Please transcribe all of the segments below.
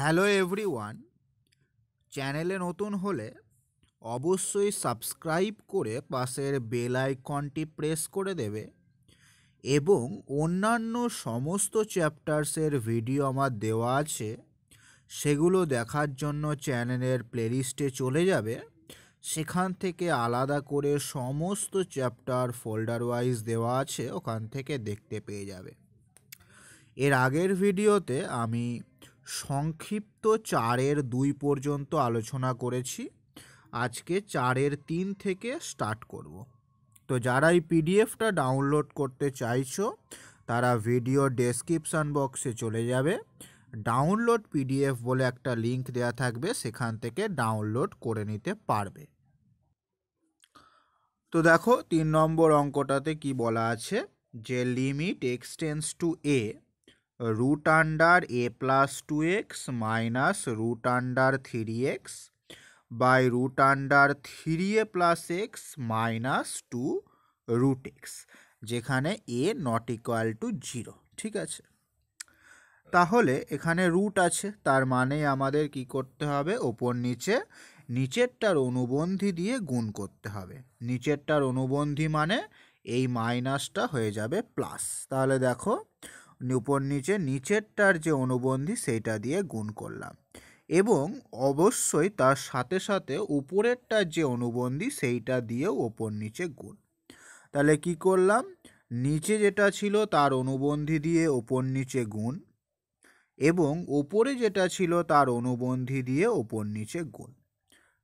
hello everyone চ্যানেলে নতুন হলে অবশ্যই সাবস্ক্রাইব করে পাশের বেল আইকনটি প্রেস করে দেবে এবং অন্যান্য সমস্ত চ্যাপ্টার্সের ভিডিও আমার দেওয়া আছে সেগুলো দেখার জন্য চ্যানেলের প্লেলিস্টে চলে যাবে সেখান থেকে আলাদা করে সমস্ত চ্যাপ্টার ফোল্ডার ওয়াইজ দেওয়া আছে ওখান থেকে দেখতে পেয়ে যাবে এর আগের ভিডিওতে আমি সংক্ষিপ্ত চারের দুই পর্যন্ত আলোচনা করেছি আজকে চারের তিন থেকে স্টার্ট করব তো যারা এই পিডিএফটা ডাউনলোড করতে চাইছো তারা ভিডিও ডেসক্রিপশান বক্সে চলে যাবে ডাউনলোড পিডিএফ বলে একটা লিংক দেওয়া থাকবে সেখান থেকে ডাউনলোড করে নিতে পারবে তো দেখো তিন নম্বর অঙ্কটাতে কি বলা আছে যে limit x tends to a root under a plus two x minus root under three x by root under three a plus x minus two root x যেখানে a not equal to zero ঠিক আছে তাহলে এখানে root আছে তার মানে আমাদের কি করতে হবে ওপর নিচে নিচেরটার অনুবন্ধী দিয়ে গুণ করতে হবে নিচেরটার অনুবন্ধী মানে এই মাইনাসটা হয়ে যাবে প্লাস তাহলে দেখো উপর নিচে নিচেরটার যে অনুবন্ধী সেইটা দিয়ে গুণ করলাম এবং অবশ্যই তার সাথে সাথে উপরেরটার যে অনুবন্ধী সেইটা দিয়েও ওপর নিচে গুণ তাহলে কি করলাম নিচে যেটা ছিল তার অনুবন্ধী দিয়ে ওপর নিচে গুণ এবং ওপরে যেটা ছিল তার অনুবন্ধী দিয়ে ওপর নিচে গুণ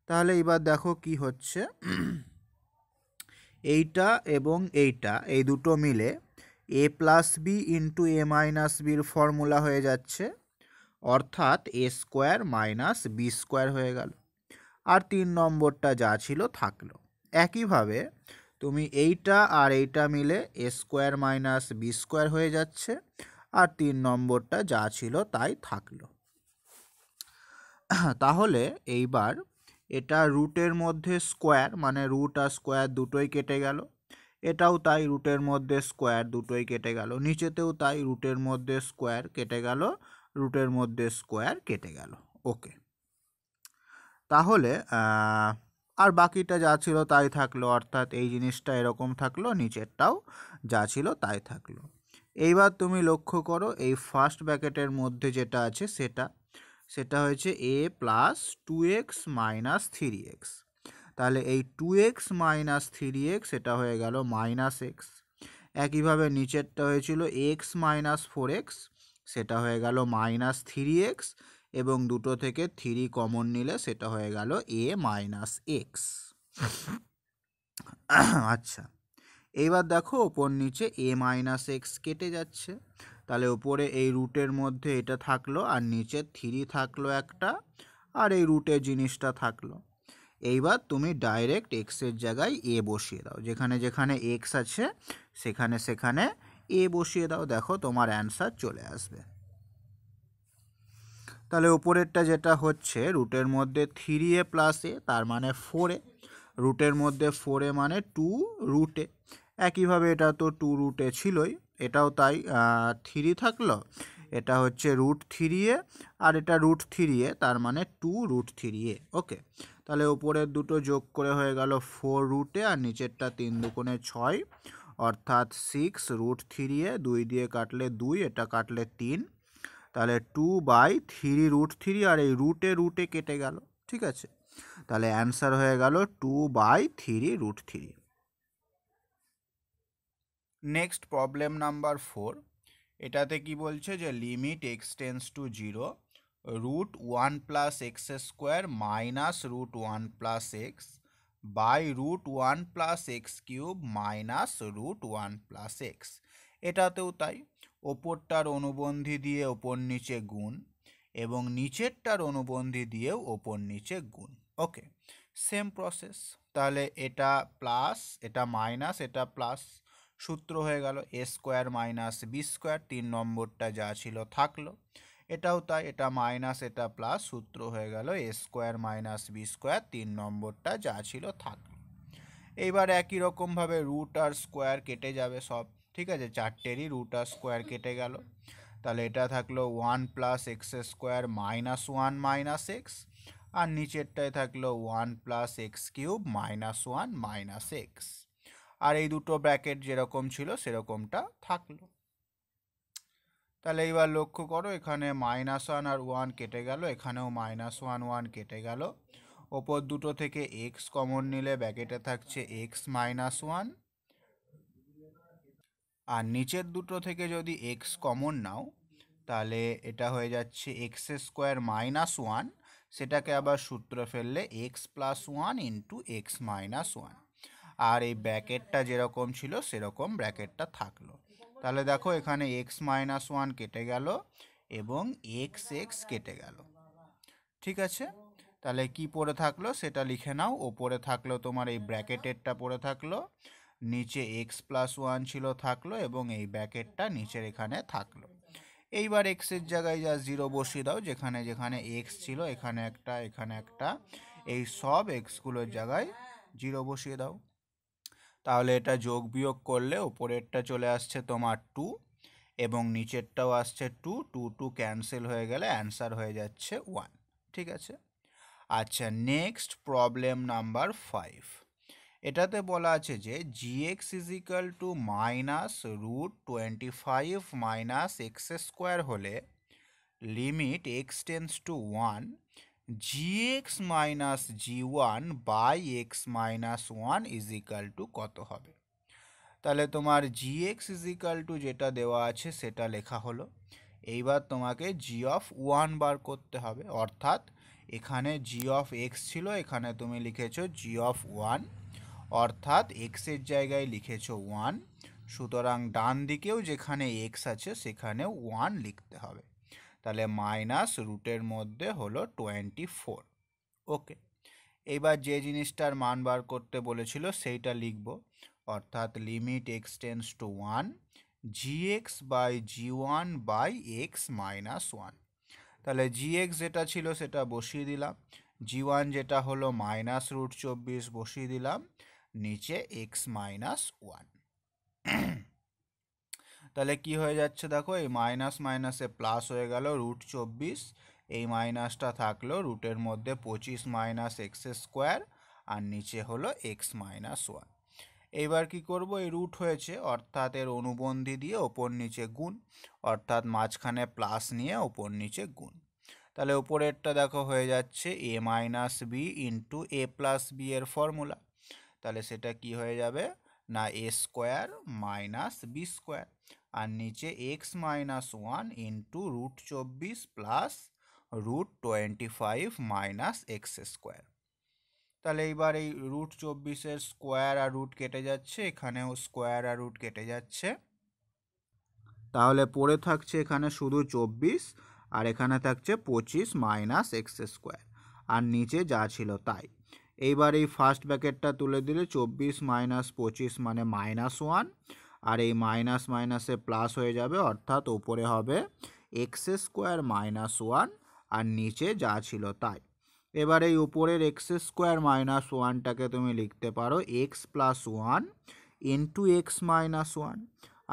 তাহলে এবার দেখো কি হচ্ছে এইটা এবং এইটা এই দুটো মিলে a plus b into a minus বির ফর্মুলা হয়ে যাচ্ছে অর্থাৎ a square minus b square হয়ে গেল আর তিন নম্বরটা যা ছিল থাকলো একইভাবে তুমি এইটা আর এইটা মিলে a square minus b square হয়ে যাচ্ছে আর তিন নম্বরটা যা ছিল তাই থাকলো তাহলে এইবার এটা রুটের মধ্যে স্কোয়ার মানে রুট আর স্কোয়ার দুটোই কেটে গেল এটাও তাই রুটের মধ্যে স্কোয়ার দুটোই কেটে গেল নিচেতেও তাই রুটের মধ্যে স্কোয়ার কেটে গেল রুটের মধ্যে স্কোয়ার কেটে গেল ওকে তাহলে আর বাকিটা যা ছিল তাই থাকলো অর্থাৎ এই জিনিসটা এরকম থাকলো নিচেরটাও যা ছিল তাই থাকলো এইবার তুমি লক্ষ্য করো এই ফার্স্ট ব্যাকেটের মধ্যে যেটা আছে সেটা সেটা হয়েছে a plus two x minus three x তাহলে এই two x minus three x এটা হয়ে গেল মাইনাস এক্স একইভাবে নিচেরটা হয়েছিল এক্স মাইনাস ফোর এক্স সেটা হয়ে গেল মাইনাস থ্রি এক্স এবং দুটো থেকে থ্রি কমন নিলে সেটা হয়ে গেল এ মাইনাস এক্স আচ্ছা এইবার দেখো ওপর নিচে এ মাইনাস এক্স কেটে যাচ্ছে তাহলে ওপরে এই রুটের মধ্যে এটা থাকলো আর নিচে থ্রি থাকলো একটা আর এই রুটের জিনিসটা থাকলো এইবার তুমি ডাইরেক্ট এক্সের জায়গায় এ বসিয়ে দাও যেখানে যেখানে এক্স আছে সেখানে সেখানে এ বসিয়ে দাও দেখো তোমার অ্যান্সার চলে আসবে তাহলে ওপরেরটা যেটা হচ্ছে রুটের মধ্যে থ্রি এ প্লাস এ তার মানে ফোরে রুটের মধ্যে ফোরে মানে টু রুটে একইভাবে এটা তো টু রুটে ছিলই এটাও তাই থ্রি থাকলো এটা হচ্ছে রুট থ্রি এ আর এটা রুট থ্রি এ তার মানে টু রুট থ্রি এ ওকে তাহলে ওপরের দুটো যোগ করে হয়ে গেল ফোর রুটে আর নিচেরটা তিন দুকোণে ছয় অর্থাৎ সিক্স রুট থ্রি এ দুই দিয়ে কাটলে দুই এটা কাটলে তিন তাহলে two by three root three আর এই রুটে রুটে কেটে গেল ঠিক আছে তাহলে অ্যান্সার হয়ে গেল two by three root three next problem number four এটাতে কি বলছে যে limit x tends to zero root one plus x square minus root one plus x by root one plus x cube minus root one plus x এটাতেও তাই ওপরটার অনুবন্ধী দিয়ে ওপর নিচে গুণ এবং নিচেরটার অনুবন্ধী দিয়েও ওপর নিচে গুণ ওকে সেম প্রসেস তাহলে এটা প্লাস এটা মাইনাস এটা প্লাস সূত্র হয়ে গেল a square minus b square তিন নম্বরটা যা ছিল থাকলো এটাও তাই এটা মাইনাস এটা প্লাস সূত্র হয়ে গেল a square minus b square তিন নম্বরটা যা ছিল থাকলো এইবার একই রকমভাবে রুট আর স্কোয়ার কেটে যাবে সব ঠিক আছে চারটেরই রুট আর স্কোয়ার কেটে গেল তাহলে এটা থাকলো one plus x square minus one minus x আর নিচেরটায় থাকলো one plus x cube minus one minus x আর এই দুটো ব্র্যাকেট যেরকম ছিল সেরকমটা থাকলো তাহলে এইবার লক্ষ্য করো এখানে মাইনাস ওয়ান আর ওয়ান কেটে গেল এখানেও মাইনাস ওয়ান ওয়ান কেটে গেল ওপর দুটো থেকে এক্স কমন নিলে ব্যাকেটে থাকছে এক্স মাইনাস ওয়ান আর নিচের দুটো থেকে যদি এক্স কমন নাও তাহলে এটা হয়ে যাচ্ছে এক্স স্কোয়ার মাইনাস ওয়ান সেটাকে আবার সূত্র ফেললে x plus one into x minus one আর এই ব্র্যাকেটটা যেরকম ছিল সেরকম ব্র্যাকেটটা থাকলো তাহলে দেখো এখানে এক্স মাইনাস ওয়ান কেটে গেল এবং এক্স এক্স কেটে গেল ঠিক আছে তাহলে কি পড়ে থাকলো সেটা লিখে নাও ওপরে থাকলো তোমার এই ব্র্যাকেটেরটা পড়ে থাকলো নিচে এক্স প্লাস ওয়ান ছিল থাকলো এবং এই ব্র্যাকেটটা নিচের এখানে থাকলো এইবার এক্সের জায়গায় যা জিরো বসিয়ে দাও যেখানে যেখানে এক্স ছিল এখানে একটা এখানে একটা এই সব এক্সগুলোর জায়গায় জিরো বসিয়ে দাও তাহলে এটা যোগ বিয়োগ করলে ওপরেরটা চলে আসছে তোমার টু এবং নিচেরটাও আসছে টু টু টু ক্যান্সেল হয়ে গেলে অ্যান্সার হয়ে যাচ্ছে ওয়ান ঠিক আছে আচ্ছা নেক্সট প্রবলেম নাম্বার ফাইভ এটাতে বলা আছে যে g x equal to minus root twenty five minus x square হলে limit x tends to one x minus g one by x minus one is equal to কত হবে তাহলে তোমার gx ইজ ইকাল টু যেটা দেওয়া আছে সেটা লেখা হলো এইবার তোমাকে জি অফ ওয়ান বার করতে হবে অর্থাৎ এখানে জি অফ এক্স ছিল এখানে তুমি লিখেছো জি অফ ওয়ান অর্থাৎ এক্সের জায়গায় লিখেছো ওয়ান সুতরাং ডান দিকেও যেখানে এক্স আছে সেখানে ওয়ান লিখতে হবে তাহলে মাইনাস রুটের মধ্যে হলো টোয়েন্টি ফোর ওকে এবার যে জিনিসটার মান বার করতে বলেছিল সেইটা লিখব অর্থাৎ limit x tends to one g x by g one by x minus one তাহলে জি এক্স যেটা ছিল সেটা বসিয়ে দিলাম জি ওয়ান যেটা হলো মাইনাস রুট চব্বিশ বসিয়ে দিলাম নিচে এক্স মাইনাস ওয়ান তাহলে কি হয়ে যাচ্ছে দেখো এই মাইনাস মাইনাসে প্লাস হয়ে গেল রুট চব্বিশ এই মাইনাসটা থাকলো রুটের মধ্যে পঁচিশ মাইনাস এক্স স্কোয়ার আর নিচে হলো এক্স মাইনাস ওয়ান এইবার কি করব এই রুট হয়েছে অর্থাৎ এর অনুবন্ধী দিয়ে ওপর নিচে গুণ অর্থাৎ মাঝখানে প্লাস নিয়ে ওপর নিচে গুণ তাহলে ওপরেরটা দেখো হয়ে যাচ্ছে a minus b into a plus b এর ফর্মুলা তাহলে সেটা কি হয়ে যাবে না a square minus b square আর নিচে x minus one into root চব্বিশ plus root twenty five minus x square তাহলে এইবার এই রুট চব্বিশের স্কোয়ার আর রুট কেটে যাচ্ছে এখানেও স্কোয়ার আর রুট কেটে যাচ্ছে তাহলে পড়ে থাকছে এখানে শুধু চব্বিশ আর এখানে থাকছে পঁচিশ মাইনাস এক্স স্কোয়ার আর নিচে যা ছিল তাই এইবার এই ফার্স্ট ব্যাকেটটা তুলে দিলে চব্বিশ মাইনাস পঁচিশ মানে মাইনাস ওয়ান আর এই মাইনাস মাইনাসে প্লাস হয়ে যাবে অর্থাৎ ওপরে হবে এক্স স্কোয়ার মাইনাস ওয়ান আর নিচে যা ছিল তাই এবার এই উপরের এক্স স্কোয়ার মাইনাস ওয়ানটাকে তুমি লিখতে পারো x plus one into x minus one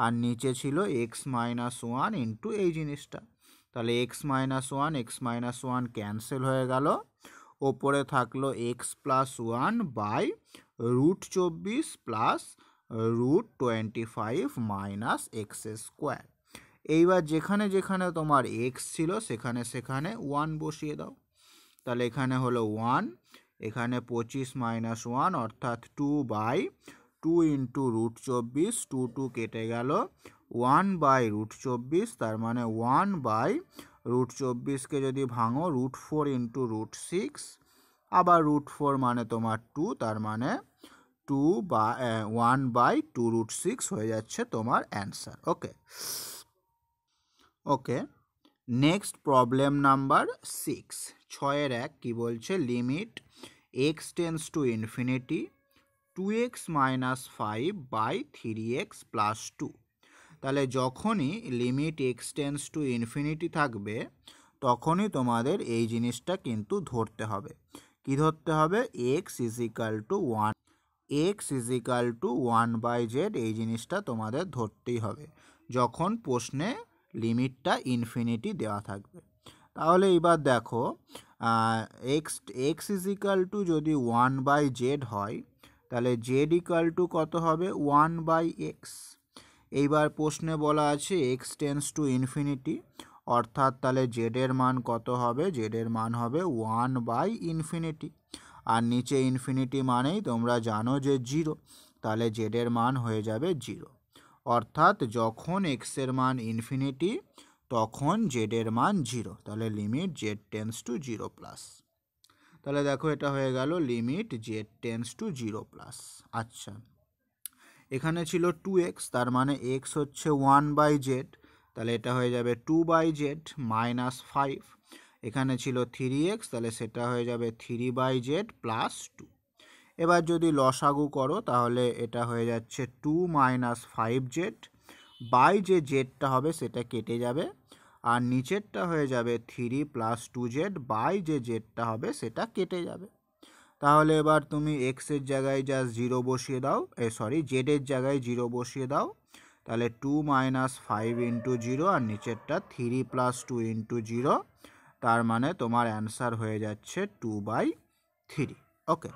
আর নিচে ছিল এক্স মাইনাস ওয়ান ইন্টু এই জিনিসটা তাহলে x minus one x minus one cancel হয়ে গেল ওপরে থাকলো x plus one by root চব্বিশ plus root twenty five minus x square এইবার যেখানে যেখানে তোমার এক্স ছিল সেখানে সেখানে ওয়ান বসিয়ে দাও তাহলে এখানে হলো ওয়ান এখানে পঁচিশ মাইনাস ওয়ান অর্থাৎ two by two into root চব্বিশ টু টু কেটে গেল ওয়ান বাই রুট চব্বিশ তার মানে ওয়ান বাই রুট চব্বিশকে যদি ভাঙো root four into root six আবার রুট ফোর মানে তোমার টু তার মানে টু বা one by two root six হয়ে যাচ্ছে তোমার answer okay okay next problem number six ছয়ের এক কী বলছে limit x tends to infinity two x minus five by three x plus two তাহলে যখনই limit x tends to infinity থাকবে তখনই তোমাদের এই জিনিসটা কিন্তু ধরতে হবে কি ধরতে হবে x is to one x equal to one by z এই জিনিসটা তোমাদের ধরতেই হবে যখন প্রশ্নে লিমিটটা ইনফিনিটি দেওয়া থাকবে তাহলে এবার দেখো এক্স এক্স ইজিক্যাল টু যদি ওয়ান বাই জেড হয় তাহলে জেড ইকাল টু কত হবে ওয়ান বাই এক্স এইবার প্রশ্নে বলা আছে এক্স টেন্স টু ইনফিনিটি অর্থাৎ তাহলে জেডের মান কত হবে জেডের মান হবে ওয়ান বাই ইনফিনিটি আর নিচে ইনফিনিটি মানেই তোমরা জানো যে জিরো তাহলে জেডের মান হয়ে যাবে জিরো অর্থাৎ যখন এক্সের মান ইনফিনিটি তখন জেডের মান জিরো তাহলে limit z tends to zero plus তাহলে দেখো এটা হয়ে গেল limit z tends to zero plus আচ্ছা এখানে ছিল টু এক্স তার মানে এক্স হচ্ছে ওয়ান বাই জেড তাহলে এটা হয়ে যাবে two by z minus five এখানে ছিল থ্রি এক্স তাহলে সেটা হয়ে যাবে three by z plus two এবার যদি লসাগু করো তাহলে এটা হয়ে যাচ্ছে two minus five z by যে জেডটা হবে সেটা কেটে যাবে আর নিচেরটা হয়ে যাবে three plus two z by যে জেডটা হবে সেটা কেটে যাবে তাহলে এবার তুমি এক্সের জায়গায় জাস্ট জিরো বসিয়ে দাও এ সরি জেডের জায়গায় জিরো বসিয়ে দাও তাহলে two minus five into zero আর নিচেরটা three plus two into zero তার মানে তোমার অ্যান্সার হয়ে যাচ্ছে টু বাই থ্রি ওকে